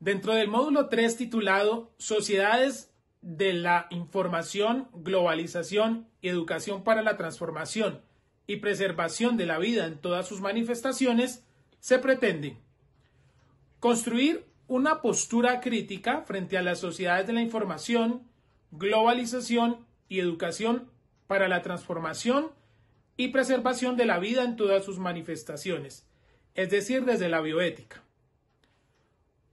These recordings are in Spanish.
Dentro del módulo 3 titulado Sociedades de la Información, Globalización y Educación para la Transformación y Preservación de la Vida en todas sus manifestaciones, se pretende construir una postura crítica frente a las sociedades de la información, globalización y educación para la transformación y preservación de la vida en todas sus manifestaciones, es decir, desde la bioética.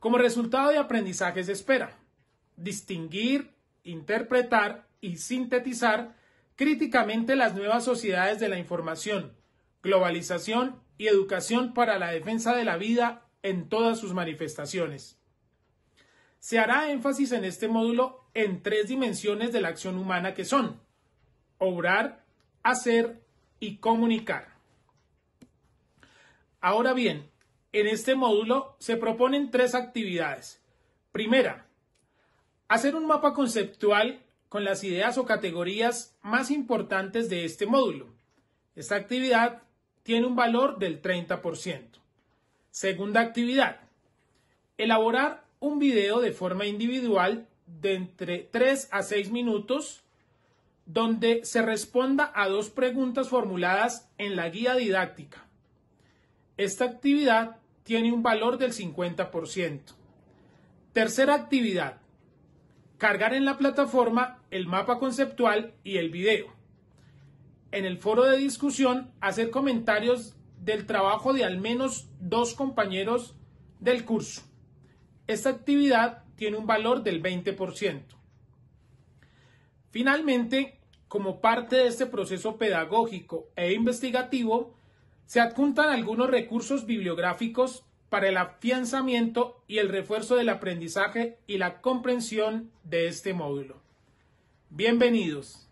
Como resultado de aprendizaje se espera distinguir, interpretar y sintetizar críticamente las nuevas sociedades de la información, globalización y educación para la defensa de la vida en todas sus manifestaciones. Se hará énfasis en este módulo en tres dimensiones de la acción humana que son obrar, hacer y comunicar. Ahora bien, en este módulo se proponen tres actividades. Primera, hacer un mapa conceptual con las ideas o categorías más importantes de este módulo. Esta actividad tiene un valor del 30%. Segunda actividad, elaborar un video de forma individual de entre 3 a 6 minutos donde se responda a dos preguntas formuladas en la guía didáctica. Esta actividad tiene un valor del 50%. Tercera actividad, cargar en la plataforma el mapa conceptual y el video. En el foro de discusión, hacer comentarios del trabajo de al menos dos compañeros del curso. Esta actividad tiene un valor del 20%. Finalmente, como parte de este proceso pedagógico e investigativo, se adjuntan algunos recursos bibliográficos para el afianzamiento y el refuerzo del aprendizaje y la comprensión de este módulo. Bienvenidos.